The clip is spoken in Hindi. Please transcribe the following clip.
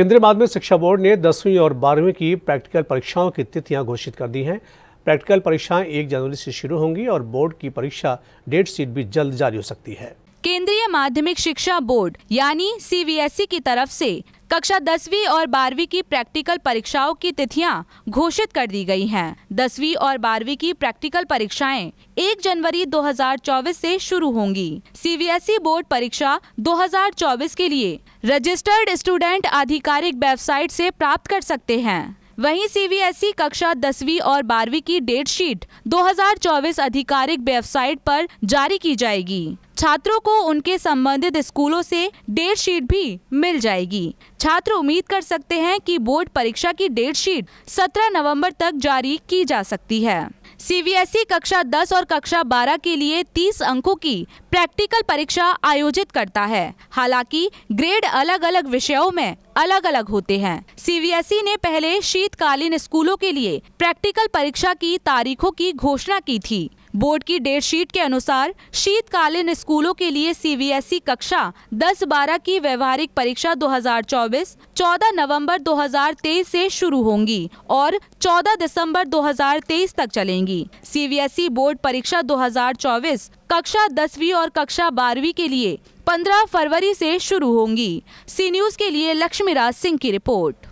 केंद्रीय माध्यमिक शिक्षा बोर्ड ने दसवीं और बारहवीं की प्रैक्टिकल परीक्षाओं की तिथियां घोषित कर दी हैं प्रैक्टिकल परीक्षाएं एक जनवरी से शुरू होंगी और बोर्ड की परीक्षा डेट शीट भी जल्द जारी हो सकती है केंद्रीय माध्यमिक शिक्षा बोर्ड यानी सी की तरफ से कक्षा दसवीं और बारहवीं की प्रैक्टिकल परीक्षाओं की तिथियां घोषित कर दी गई हैं। दसवीं और बारहवीं की प्रैक्टिकल परीक्षाएं 1 जनवरी 2024 से शुरू होंगी सीबीएसई बोर्ड परीक्षा 2024 के लिए रजिस्टर्ड स्टूडेंट आधिकारिक वेबसाइट से प्राप्त कर सकते हैं वहीं सीबीएसई कक्षा दसवीं और बारहवीं की डेट शीट 2024 आधिकारिक वेबसाइट पर जारी की जाएगी छात्रों को उनके संबंधित स्कूलों से डेट शीट भी मिल जाएगी छात्र उम्मीद कर सकते हैं कि बोर्ड परीक्षा की डेट शीट 17 नवंबर तक जारी की जा सकती है सीबीएसई कक्षा 10 और कक्षा 12 के लिए 30 अंकों की प्रैक्टिकल परीक्षा आयोजित करता है हालांकि ग्रेड अलग अलग विषयों में अलग अलग होते हैं सीबीएसई ने पहले शीतकालीन स्कूलों के लिए प्रैक्टिकल परीक्षा की तारीखों की घोषणा की थी बोर्ड की डेट शीट के अनुसार शीतकालीन स्कूलों के लिए सीबीएसई कक्षा 10-12 की व्यवहारिक परीक्षा 2024 14 नवंबर 2023 से शुरू होंगी और 14 दिसंबर 2023 तक चलेंगी सीबीएसई बोर्ड परीक्षा 2024 कक्षा दसवीं और कक्षा बारहवीं के लिए 15 फरवरी से शुरू होंगी सी न्यूज के लिए लक्ष्मीराज सिंह की रिपोर्ट